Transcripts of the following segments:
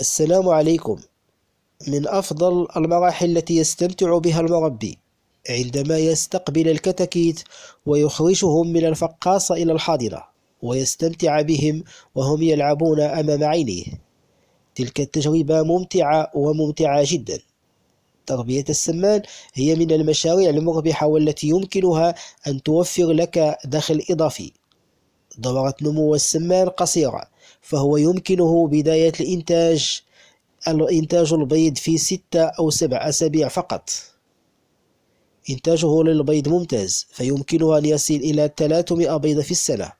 السلام عليكم من أفضل المراحل التي يستمتع بها المربي عندما يستقبل الكتاكيت ويخرجهم من الفقاصة إلى الحاضنة ويستمتع بهم وهم يلعبون أمام عينيه تلك التجربة ممتعة وممتعة جدا تربية السمان هي من المشاريع المربحة والتي يمكنها أن توفر لك دخل إضافي دورة نمو السمان قصيرة فهو يمكنه بداية الإنتاج الإنتاج البيض في ستة أو سبع أسابيع فقط إنتاجه للبيض ممتاز فيمكنه أن يصل إلى 300 بيضة في السنة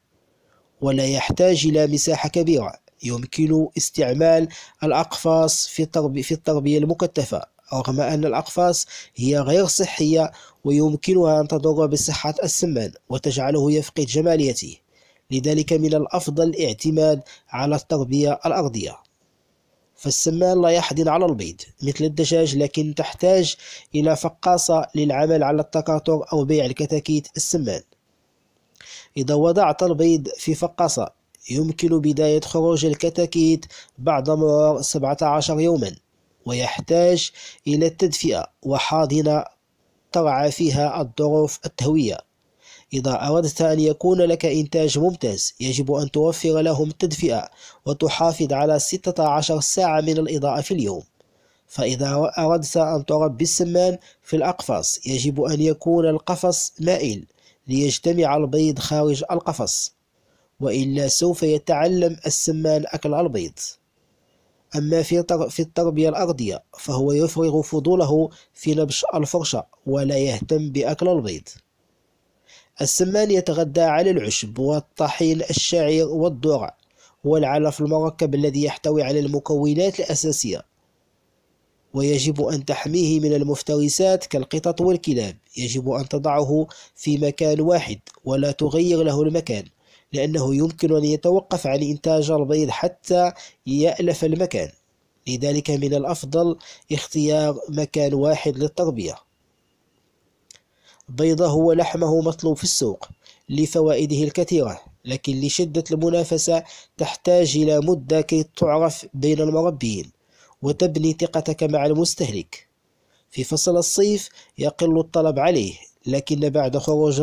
ولا يحتاج إلى مساحة كبيرة يمكن استعمال الأقفاص في التربية, في التربية المكتفة رغم أن الأقفاص هي غير صحية ويمكنها أن تضر بصحة السمان وتجعله يفقد جماليته لذلك من الأفضل الاعتماد على التربية الأرضية فالسمان لا يحضن على البيض مثل الدجاج لكن تحتاج إلى فقاصة للعمل على التكاثر أو بيع الكتاكيت السمان إذا وضعت البيض في فقاصة يمكن بداية خروج الكتاكيت بعد مرور 17 يوما ويحتاج إلى التدفئة وحاضنة ترعى فيها الظروف التهوية إذا أردت أن يكون لك إنتاج ممتاز يجب أن توفر لهم التدفئة وتحافظ على 16 ساعة من الإضاءة في اليوم فإذا أردت أن تربي السمان في الأقفاص يجب أن يكون القفص مائل ليجتمع البيض خارج القفص وإلا سوف يتعلم السمان أكل البيض أما في في التربية الأرضية فهو يفرغ فضوله في نبش الفرشة ولا يهتم بأكل البيض السمان يتغذى على العشب والطحين الشعير والذرة والعلف المركب الذي يحتوي على المكونات الأساسية ويجب أن تحميه من المفترسات كالقطط والكلاب يجب أن تضعه في مكان واحد ولا تغير له المكان لأنه يمكن أن يتوقف عن إنتاج البيض حتى يألف المكان لذلك من الأفضل اختيار مكان واحد للتربية بيضه ولحمه مطلوب في السوق لفوائده الكثيرة لكن لشدة المنافسة تحتاج إلى مدة كي تعرف بين المربين وتبني ثقتك مع المستهلك في فصل الصيف يقل الطلب عليه لكن بعد خروج